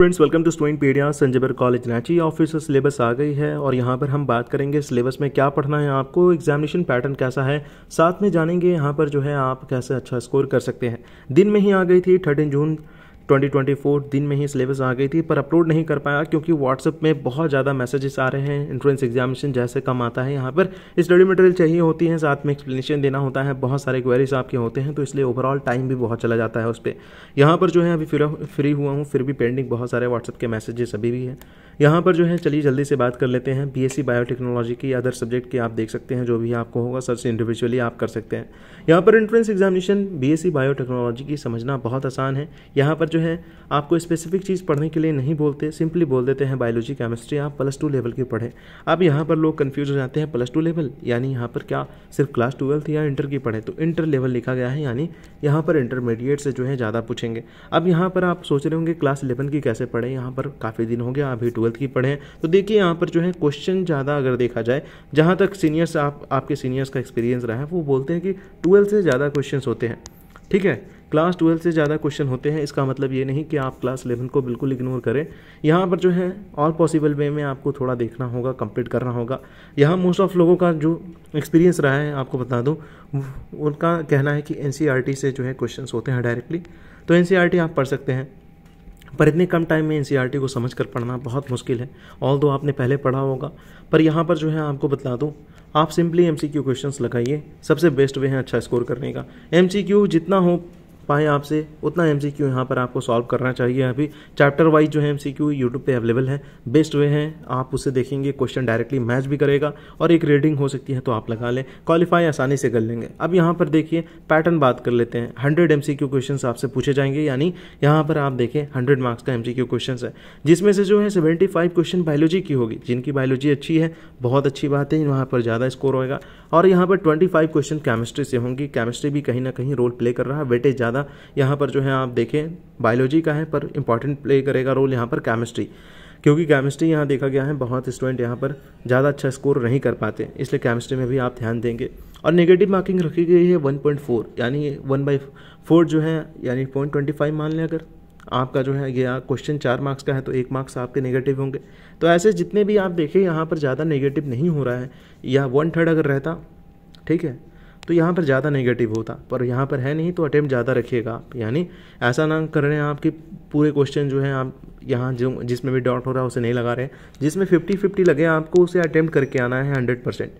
friends welcome to student pedia संजयर college Ranchi office syllabus आ गई है और यहाँ पर हम बात करेंगे सिलेबस में क्या पढ़ना है आपको एग्जामिनेशन पैटर्न कैसा है साथ में जानेंगे यहाँ पर जो है आप कैसे अच्छा स्कोर कर सकते हैं दिन में ही आ गई थी थर्टीन जून 2024 दिन में ही सिलेबस आ गई थी पर अपलोड नहीं कर पाया क्योंकि व्हाट्सअप में बहुत ज़्यादा मैसेजेस आ रहे हैं एंट्रेंस एग्जामिनेशन जैसे कम आता है यहाँ पर स्टडी मटेरियल चाहिए होती है साथ में एक्सप्लेनेशन देना होता है बहुत सारे क्वेरीज आपके होते हैं तो इसलिए ओवरऑल टाइम भी बहुत चला जाता है उस पर यहाँ पर जो है अभी फ्री हुआ हूँ फिर भी पेंडिंग बहुत सारे व्हाट्सअप के मैसेजेस अभी भी हैं यहाँ पर जो है चलिए जल्दी से बात कर लेते हैं बीएससी बायोटेक्नोलॉजी की अदर सब्जेक्ट की आप देख सकते हैं जो भी आपको होगा सबसे इंडिविजुअली आप कर सकते हैं यहाँ पर एंट्रेंस एग्जामिनेशन बीएससी बायोटेक्नोलॉजी की समझना बहुत आसान है यहाँ पर जो है आपको स्पेसिफिक चीज़ पढ़ने के लिए नहीं बोलते सिंपली बोल देते हैं बायोलॉजी केमिस्ट्री आप प्लस टू लेवल की पढ़ें अब यहाँ पर लोग कन्फ्यूज हो जाते हैं प्लस टू लेवल यानी यहाँ पर क्या सिर्फ क्लास ट्वेल्थ या इंटर की पढ़ें तो इंटर लेवल लिखा गया है यानी यहाँ पर इंटरमीडिएट से जो है ज़्यादा पूछेंगे अब यहाँ पर आप सोच रहे होंगे क्लास इलेवन की कैसे पढ़ें यहाँ पर काफ़ी दिन हो गया अभी ट्वेल्थ ट्वेल्थ की पढ़ें तो देखिए यहाँ पर जो है क्वेश्चन ज़्यादा अगर देखा जाए जहाँ तक सीनियर्स आप आपके सीनियर्स का एक्सपीरियंस रहा है वो बोलते हैं कि ट्वेल्थ से ज़्यादा क्वेश्चन होते हैं ठीक है क्लास ट्वेल्थ से ज़्यादा क्वेश्चन होते हैं इसका मतलब ये नहीं कि आप क्लास इलेवन को बिल्कुल इग्नोर करें यहाँ पर जो है और पॉसिबल वे में आपको थोड़ा देखना होगा कंप्लीट करना होगा यहाँ मोस्ट ऑफ लोगों का जो एक्सपीरियंस रहा है आपको बता दूँ उनका कहना है कि एन e से जो है क्वेश्चन होते हैं डायरेक्टली तो एन e आप पढ़ सकते हैं पर इतने कम टाइम में एन e को समझ कर पढ़ना बहुत मुश्किल है ऑल दो आपने पहले पढ़ा होगा पर यहाँ पर जो है आपको बता दूँ आप सिंपली एम सी क्वेश्चन लगाइए सबसे बेस्ट वे हैं अच्छा स्कोर करने का एम जितना हो पाए आपसे उतना एम सी क्यू यहाँ पर आपको सॉल्व करना चाहिए अभी चैप्टर वाइज जो है एम सी क्यू यूट्यूब पर अवेलेबल है बेस्ट वे हैं आप उसे देखेंगे क्वेश्चन डायरेक्टली मैच भी करेगा और एक रीडिंग हो सकती है तो आप लगा लें क्वालिफाई आसानी से कर लेंगे अब यहाँ पर देखिए पैटर्न बात कर लेते हैं hundred M C Q question आपसे पूछे जाएंगे यानी यहाँ पर आप देखें हंड्रेड मार्क्स का एम सी क्यू क्वेश्चन है जिसमें से जो है सेवेंटी फाइव क्वेश्चन बायोलॉजी की होगी जिनकी बायोलॉजी अच्छी है बहुत अच्छी बात है वहाँ पर ज़्यादा स्कोर होगा और यहाँ पर ट्वेंटी फाइव क्वेश्चन केमिस्ट्री से होंगी केमिस्ट्री भी कहीं ना कहीं रोल प्ले कर रहा है वेटेज ज़्यादा ज़्यादा यहाँ पर जो है आप देखें बायोलॉजी का है पर इंपॉर्टेंट प्ले करेगा रोल यहाँ पर केमिस्ट्री क्योंकि केमिस्ट्री यहाँ देखा गया है बहुत स्टूडेंट यहाँ पर ज़्यादा अच्छा स्कोर नहीं कर पाते इसलिए केमिस्ट्री में भी आप ध्यान देंगे और नेगेटिव मार्किंग रखी गई है 1.4 यानी वन बाई फोर जो है यानी पॉइंट ट्वेंटी फाइव मान लें अगर आपका जो है ये क्वेश्चन चार मार्क्स का है तो एक मार्क्स आपके नेगेटिव होंगे तो ऐसे जितने भी आप देखें यहाँ पर ज़्यादा नेगेटिव नहीं हो रहा है या वन थर्ड अगर रहता ठीक है तो यहाँ पर ज़्यादा नेगेटिव होता पर यहाँ पर है नहीं तो अटैम्प्ट ज़्यादा रखिएगा आप यानी ऐसा ना कर रहे हैं आप कि पूरे क्वेश्चन जो है आप यहाँ जो जिसमें भी डॉट हो रहा है उसे नहीं लगा रहे जिसमें फिफ्टी फिफ्टी लगे आपको उसे अटैम्प्ट करके आना है हंड्रेड परसेंट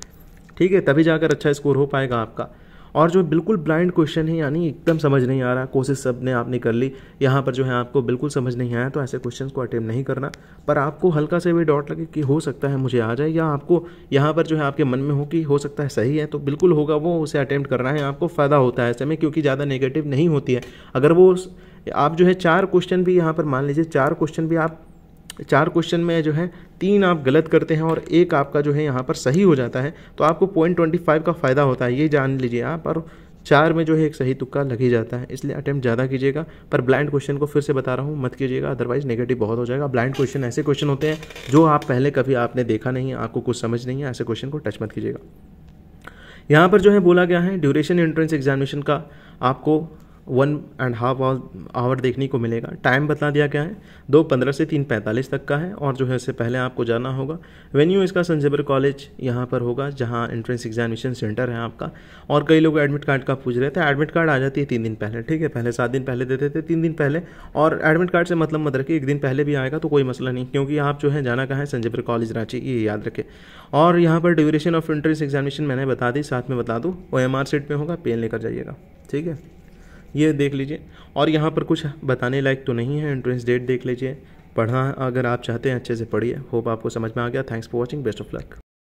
ठीक है तभी जाकर अच्छा स्कोर हो पाएगा आपका और जो बिल्कुल ब्लाइंड क्वेश्चन है यानी एकदम समझ नहीं आ रहा कोशिश सब ने आपने कर ली यहाँ पर जो है आपको बिल्कुल समझ नहीं आया तो ऐसे क्वेश्चन को अटेम्प नहीं करना पर आपको हल्का से भी डॉट लगे कि हो सकता है मुझे आ जाए या आपको यहाँ पर जो है आपके मन में हो कि हो सकता है सही है तो बिल्कुल होगा वो उसे अटैम्प्ट करना है आपको फ़ायदा होता है ऐसे में क्योंकि ज़्यादा नेगेटिव नहीं होती है अगर वो आप जो है चार क्वेश्चन भी यहाँ पर मान लीजिए चार क्वेश्चन भी आप चार क्वेश्चन में जो है तीन आप गलत करते हैं और एक आपका जो है यहाँ पर सही हो जाता है तो आपको पॉइंट ट्वेंटी फाइव का फ़ायदा होता है ये जान लीजिए आप और चार में जो है एक सही तुक्का लग ही जाता है इसलिए अटैम्प्ट ज़्यादा कीजिएगा पर ब्लाइंड क्वेश्चन को फिर से बता रहा हूँ मत कीजिएगा अदरवाइज नेगेटिव बहुत हो जाएगा ब्लाइंड क्वेश्चन ऐसे क्वेश्चन होते हैं जो आप पहले कभी आपने देखा नहीं है आपको कुछ समझ नहीं है ऐसे क्वेश्चन को टच मत कीजिएगा यहाँ पर जो है बोला गया है ड्यूरेशन एंट्रेंस एग्जामिनेशन का आपको one and half hour hour देखने को मिलेगा टाइम बता दिया गया है दो पंद्रह से तीन पैंतालीस तक का है और जो है इससे पहले आपको जाना होगा वेन्यू इसका संजेबर कॉलेज यहाँ पर होगा जहाँ एंट्रेंस एग्जामिनेशन सेंटर है आपका और कई लोग एडमिट कार्ड का पूछ रहे थे एडमिट कार्ड आ जाती है तीन दिन पहले ठीक है पहले सात दिन पहले देते थे तीन दिन पहले और एडमिट कार्ड से मतलब मत रखिए एक दिन पहले भी आएगा तो कोई मसला नहीं क्योंकि आप जो है जाना कहाँ है संजेबर कॉलेज रांची ये याद रखें और यहाँ पर ड्यूरेशन ऑफ एंट्रेंस एग्जामिनेशन मैंने बता दी साथ में बता दूँ ओ एम आर सीट पर होगा पेन लेकर जाइएगा ठीक है ये देख लीजिए और यहाँ पर कुछ बताने लायक तो नहीं है एंट्रेंस डेट देख लीजिए पढ़ना अगर आप चाहते हैं अच्छे से पढ़िए होप आपको समझ में आ गया thanks for watching best of luck